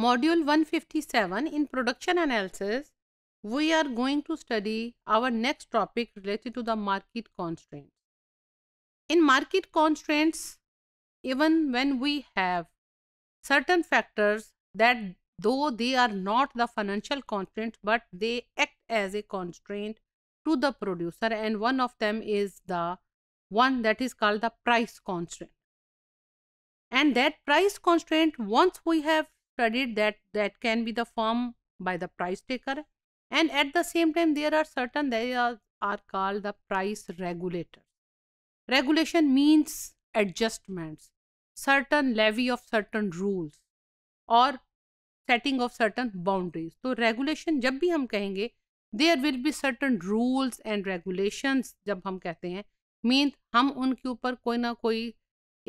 Module 157 in production analysis, we are going to study our next topic related to the market constraints. In market constraints, even when we have certain factors that though they are not the financial constraint but they act as a constraint to the producer and one of them is the one that is called the price constraint and that price constraint once we have studied that that can be the firm by the price taker and at the same time there are certain they are, are called the price regulator regulation means adjustments certain levy of certain rules or setting of certain boundaries so regulation jab bhi hum kahenge there will be certain rules and regulations jab hum kehte hain means hum unke upar koi na koi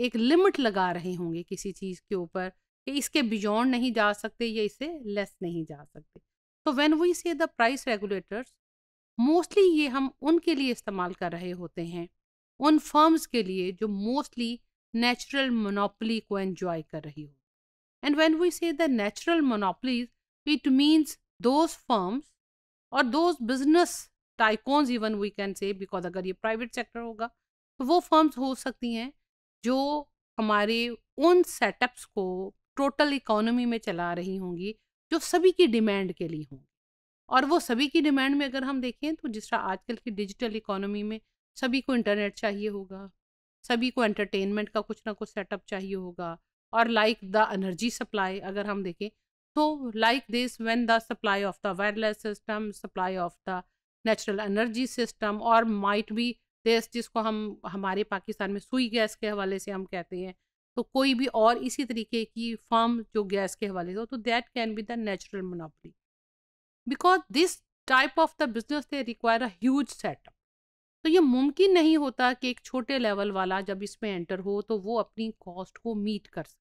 ek limit laga rahe honge kisi cheez ke upar कि इसके beyond नहीं जा सकते या इसे less नहीं जा सकते तो when we say the price regulators mostly ये हम उनके लिए इस्तेमाल कर रहे होते हैं उन फर्म्स के लिए जो मोस्टली नेचुरल मोनोपली को एंजॉय कर रही हो and when we say the natural monopolies it means those firms और those business tycoons even we can say because अगर ये प्राइवेट सेक्टर होगा तो वो फर्म्स हो सकती हैं जो हमारे उन सेटअप्स को टोटल इकोनॉमी में चला रही होंगी जो सभी की डिमांड के लिए होंगी और वो सभी की डिमांड में अगर हम देखें तो जिस तरह आजकल की डिजिटल इकोनॉमी में सभी को इंटरनेट चाहिए होगा सभी को एंटरटेनमेंट का कुछ ना कुछ सेटअप चाहिए होगा और लाइक द एनर्जी सप्लाई अगर हम देखें तो like this when the supply of the wireless system supply of the natural energy system और माइट बी दिस जिसको हम हमारे पाकिस्तान में सुई गैस के हवाले से हम कहते हैं तो कोई भी और इसी तरीके की फार्म जो गैस के हवाले से हो तो that can be the natural monopoly because this type of the business they require a huge setup तो ये मुमकिन नहीं होता कि एक छोटे लेवल वाला जब इसमें एंटर हो तो वो अपनी कॉस्ट को मीट कर सके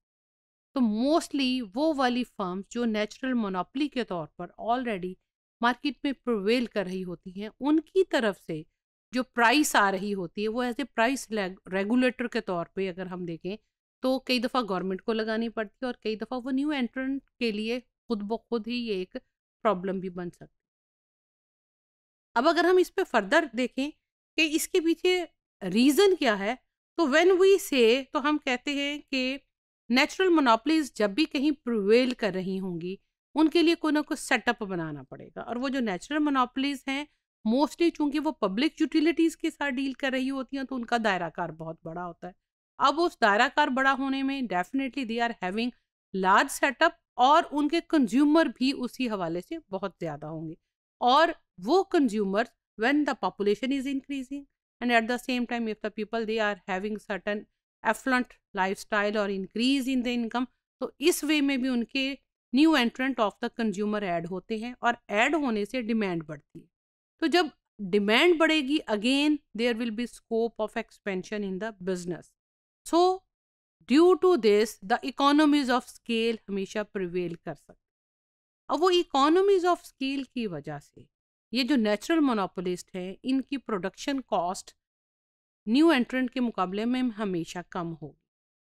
तो मोस्टली वो वाली फर्म्स जो नेचुरल मोनोपली के तौर पर ऑलरेडी मार्केट में प्रवेल कर रही होती हैं उनकी तरफ से जो प्राइस आ रही होती है वो एज ए प्राइस रेगुलेटर के तौर पे अगर हम देखें तो कई दफ़ा गवर्नमेंट को लगानी पड़ती है और कई दफ़ा वो न्यू एंट्रेंट के लिए खुद ब खुद ही ये एक प्रॉब्लम भी बन सकती अब अगर हम इस पर फर्दर देखें कि इसके पीछे रीज़न क्या है तो वेन वी से तो हम कहते हैं कि नेचुरल मोनोपलीज जब भी कहीं प्रोवेल कर रही होंगी उनके लिए कोई ना कोई सेटअप बनाना पड़ेगा और वो जो नेचुरल मोनोपलीज हैं मोस्टली चूंकि वो पब्लिक यूटिलिटीज़ के साथ डील कर रही होती हैं तो उनका दायरा कार बहुत बड़ा होता है अब उस दायराकार बड़ा होने में definitely they are having large setup और उनके कंज्यूमर भी उसी हवाले से बहुत ज़्यादा होंगे और वो consumers the population is increasing and at the same time if the people they are having certain certain lifestyle और इंक्रीज इन द इनकम तो इस वे में भी उनके new entrant of the consumer add होते हैं और add होने से डिमांड बढ़ती है तो जब डिमांड बढ़ेगी again there will be scope of expansion in the business so due to this the economies of scale हमेशा प्रिवेल कर सकती अब वो इकोनॉमीज ऑफ स्केल की वजह से ये जो नेचुरल मोनोपोलिस्ट हैं इनकी प्रोडक्शन कॉस्ट न्यू एंट्रेंट के मुकाबले में हमेशा कम होगी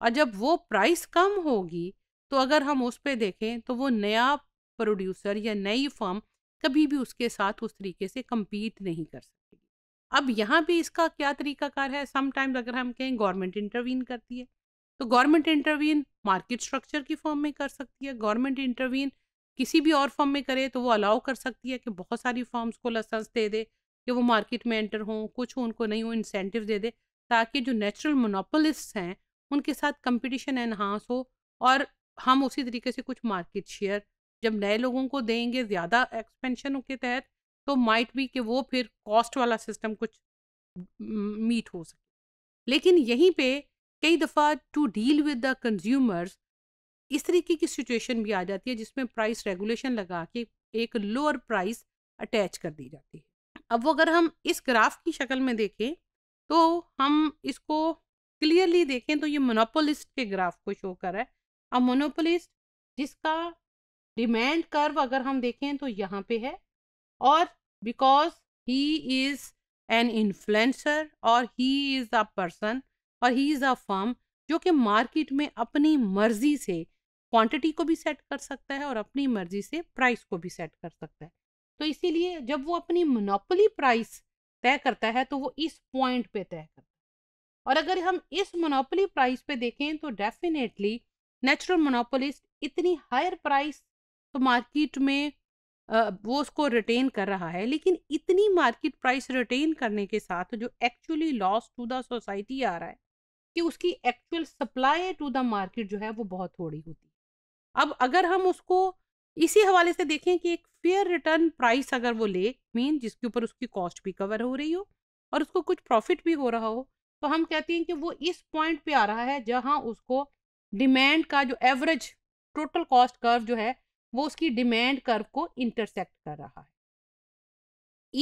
और जब वो प्राइस कम होगी तो अगर हम उस पर देखें तो वो नया प्रोड्यूसर या नई फर्म कभी भी उसके साथ उस तरीके से कम्पीट नहीं कर सकती अब यहाँ भी इसका क्या तरीकाकार है समटाइम्स अगर हम कहें गवर्नमेंट इंटरवीन करती है तो गवर्नमेंट इंटरवीन मार्केट स्ट्रक्चर की फॉर्म में कर सकती है गवर्नमेंट इंटरवीन किसी भी और फॉर्म में करे तो वो अलाउ कर सकती है कि बहुत सारी फॉर्म्स को लसेंस दे दे कि वो मार्केट में एंटर हों कुछ उनको नहीं हो इंसेंटिव दे दे ताकि जो नेचुरल मोनोपोलिस्ट हैं उनके साथ कंपटीशन एनहांस हो और हम उसी तरीके से कुछ मार्केट शेयर जब नए लोगों को देंगे ज़्यादा एक्सपेंशन के तहत तो माइट भी कि वो फिर कॉस्ट वाला सिस्टम कुछ मीट हो सके लेकिन यहीं पे कई दफ़ा to deal with the consumers इस तरीके की सिचुएशन भी आ जाती है जिसमें प्राइस रेगुलेशन लगा के एक लोअर प्राइस अटैच कर दी जाती है अब वो अगर हम इस ग्राफ की शक्ल में देखें तो हम इसको क्लियरली देखें तो ये मोनोपोलिस्ट के ग्राफ को शो कर रहा है अब मोनोपोलिस्ट जिसका डिमांड कर्व अगर हम देखें तो यहाँ पे है और because he is an influencer और ही इज़ अ पर्सन और ही इज़ अ फर्म जो कि मार्केट में अपनी मर्जी से क्वांटिटी को भी सेट कर सकता है और अपनी मर्जी से प्राइस को भी सेट कर सकता है तो इसीलिए जब वो अपनी मोनोपोली प्राइस तय करता है तो वो इस पॉइंट पे तय करता है और अगर हम इस मोनोपोली प्राइस पे देखें तो डेफिनेटली नेचुरल मोनोपोलिस्ट इतनी हायर प्राइस तो मार्केट में वो उसको रिटेन कर रहा है लेकिन इतनी मार्केट प्राइस रिटेन करने के साथ जो actually loss to the society आ रहा है कि उसकी actual supply to the market जो है वो बहुत थोड़ी होती है अब अगर हम उसको इसी हवाले से देखें कि एक फेयर रिटर्न प्राइस अगर वो ले मीन जिसके ऊपर उसकी कॉस्ट भी कवर हो रही हो और उसको कुछ प्रॉफिट भी हो रहा हो तो हम कहते हैं कि वो इस पॉइंट पे आ रहा है जहां उसको डिमांड का जो एवरेज टोटल कॉस्ट कर्व जो है वो उसकी डिमांड कर्व को इंटरसेक्ट कर रहा है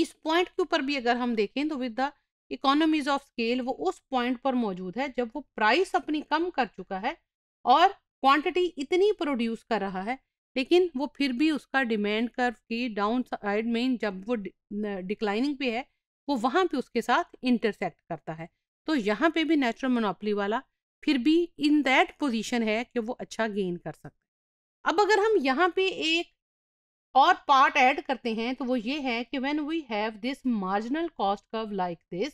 इस पॉइंट के ऊपर भी अगर हम देखें तो with the economies of scale वो उस पॉइंट पर मौजूद है जब वो प्राइस अपनी कम कर चुका है और क्वांटिटी इतनी प्रोड्यूस कर रहा है लेकिन वो फिर भी उसका डिमांड कर्व की डाउन साइड में जब वो डिक्लाइनिंग पे है वो वहाँ पे उसके साथ इंटरसेक्ट करता है तो यहाँ पे भी नेचुरल मोनोपली वाला फिर भी इन दैट पोजीशन है कि वो अच्छा गेन कर सकता है अब अगर हम यहाँ पे एक और पार्ट ऐड करते हैं तो वो ये है कि when we have this marginal cost curve like this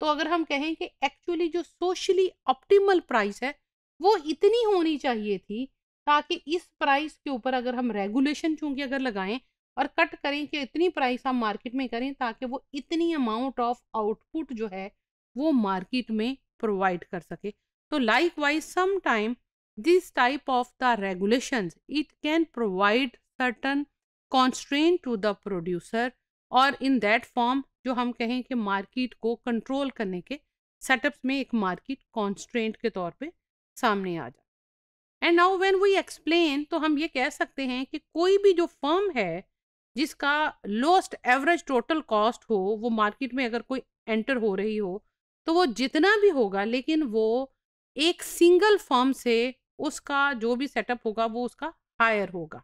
तो अगर हम कहें कि एक्चुअली जो सोशली ऑप्टिमल प्राइस है वो इतनी होनी चाहिए थी ताकि इस प्राइस के ऊपर अगर हम रेगुलेशन चूंकि अगर लगाएं और कट करें कि इतनी प्राइस हम मार्केट में करें ताकि वो इतनी अमाउंट ऑफ आउटपुट जो है वो मार्केट में प्रोवाइड कर सके तो likewise some time this type of the regulations it can provide certain constraint to the producer और इन दैट फॉर्म जो हम कहें कि मार्केट को कंट्रोल करने के सेटअप्स में एक मार्केट कॉन्स्ट्रेंट के तौर पे सामने आ जाए and now when we explain तो हम ये कह सकते हैं कि कोई भी जो फर्म है जिसका लोस्ट एवरेज टोटल कॉस्ट हो वो मार्केट में अगर कोई एंटर हो रही हो तो वो जितना भी होगा लेकिन वो एक सिंगल फर्म से उसका जो भी सेटअप होगा वो उसका हायर होगा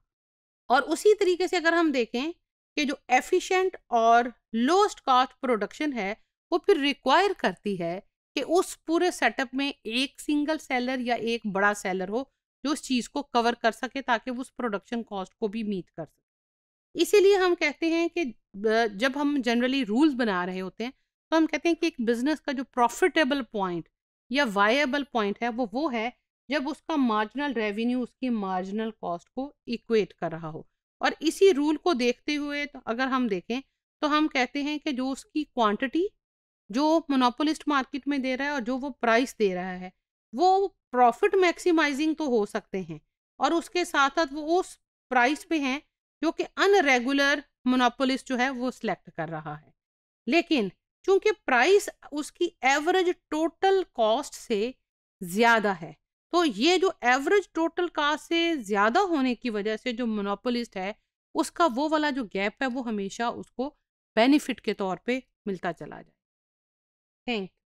और उसी तरीके से अगर हम देखें कि जो एफिशिएंट और लोस्ट कॉस्ट प्रोडक्शन है वो फिर रिक्वायर करती है कि उस पूरे सेटअप में एक सिंगल सेलर या एक बड़ा सेलर हो जो उस चीज़ को कवर कर सके ताकि वो उस प्रोडक्शन कॉस्ट को भी मीट कर सके इसीलिए हम कहते हैं कि जब हम जनरली रूल्स बना रहे होते हैं तो हम कहते हैं कि एक बिज़नेस का जो प्रॉफिटेबल पॉइंट या वायबल पॉइंट है वो वो है जब उसका मार्जिनल रेवेन्यू उसकी मार्जिनल कॉस्ट को इक्वेट कर रहा हो और इसी रूल को देखते हुए तो अगर हम देखें तो हम कहते हैं कि जो उसकी क्वांटिटी जो मोनोपोलिस्ट मार्केट में दे रहा है और जो वो प्राइस दे रहा है वो प्रॉफिट मैक्सिमाइजिंग तो हो सकते हैं और उसके साथ साथ वो उस प्राइस पे हैं जो कि अनरेगुलर मोनोपोलिस्ट जो है वो सिलेक्ट कर रहा है लेकिन चूंकि प्राइस उसकी एवरेज टोटल कॉस्ट से ज़्यादा है तो ये जो एवरेज टोटल कास्ट से ज़्यादा होने की वजह से जो मोनोपोलिस्ट है उसका वो वाला जो गैप है वो हमेशा उसको बेनिफिट के तौर पे मिलता चला जाए थैंक यू